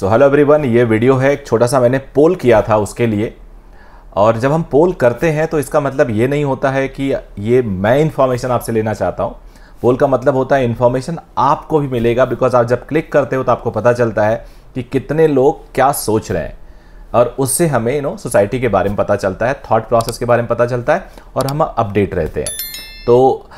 सो hello everyone ये video है एक छोटा सा मैंने पोल किया था उसके लिए और जब हम पोल करते हैं तो इसका मतलब ये नहीं होता है कि ये मैं इन्फॉर्मेशन आपसे लेना चाहता हूँ पोल का मतलब होता है इन्फॉर्मेशन आपको भी मिलेगा बिकॉज आप जब क्लिक करते हो तो आपको पता चलता है कि कितने लोग क्या सोच रहे हैं और उससे हमें यू नो सोसाइटी के बारे में पता चलता है थॉट प्रोसेस के बारे में पता चलता है और हम अपडेट रहते हैं तो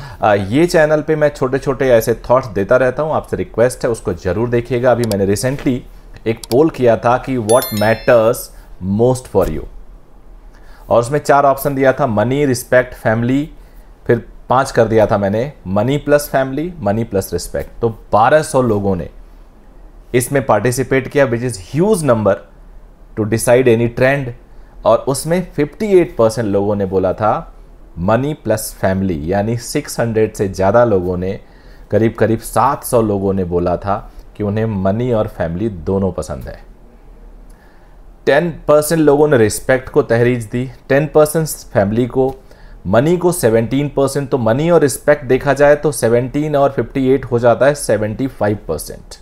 ये चैनल पे मैं छोटे छोटे ऐसे थॉट्स देता रहता हूँ आपसे रिक्वेस्ट है उसको ज़रूर देखिएगा अभी मैंने रिसेंटली एक पोल किया था कि what matters most for you और उसमें चार ऑप्शन दिया था मनी रिस्पेक्ट फैमिली फिर पांच कर दिया था मैंने money plus family money plus respect तो 1200 लोगों ने इसमें पार्टिसिपेट किया which is huge number to decide any trend और उसमें 58 परसेंट लोगों ने बोला था मनी प्लस फैमिली यानी 600 से ज़्यादा लोगों ने करीब करीब 700 लोगों ने बोला था कि उन्हें मनी और फैमिली दोनों पसंद है टेन परसेंट लोगों ने रिस्पेक्ट को तहरीज दी टेन परसेंट फैमिली को मनी को सेवेंटीन परसेंट तो मनी और रिस्पेक्ट देखा जाए तो सेवेंटीन और फिफ्टी एट हो जाता है सेवेंटी फाइव परसेंट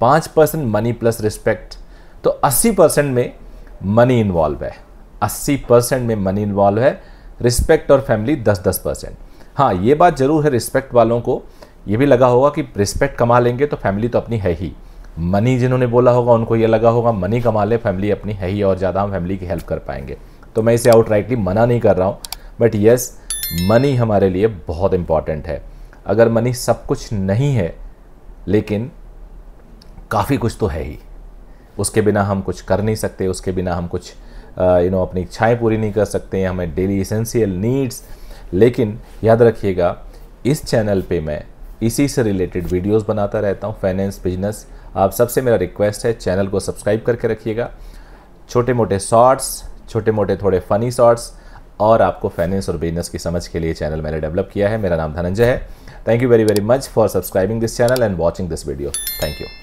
पाँच परसेंट मनी प्लस रिस्पेक्ट तो अस्सी परसेंट में मनी इन्वॉल्व है अस्सी परसेंट में मनी इन्वॉल्व है रिस्पेक्ट और फैमिली दस दस परसेंट हाँ ये बात ज़रूर है रिस्पेक्ट वालों को ये भी लगा होगा कि रिस्पेक्ट कमा लेंगे तो फैमिली तो अपनी है ही मनी जिन्होंने बोला होगा उनको ये लगा होगा मनी कमा ले फैमिली अपनी है ही और ज़्यादा हम फैमिली की हेल्प कर पाएंगे तो मैं इसे आउटराइटली मना नहीं कर रहा हूँ बट येस मनी हमारे लिए बहुत इम्पॉर्टेंट है अगर मनी सब कुछ नहीं है लेकिन काफ़ी कुछ तो है ही उसके बिना हम कुछ कर नहीं सकते उसके बिना हम कुछ यू नो अपनी इच्छाएं पूरी नहीं कर सकते हमें डेली इसेंशियल नीड्स लेकिन याद रखिएगा इस चैनल पे मैं इसी से रिलेटेड वीडियोस बनाता रहता हूँ फाइनेंस बिजनेस आप सबसे मेरा रिक्वेस्ट है चैनल को सब्सक्राइब करके रखिएगा छोटे मोटे शॉर्ट्स छोटे मोटे थोड़े फ़नी शॉर्ट्स और आपको फाइनेंस और बिजनेस की समझ के लिए चैनल मैंने डेवलप किया है मेरा नाम धनंजय है thank you very very much for subscribing this channel and watching this video thank you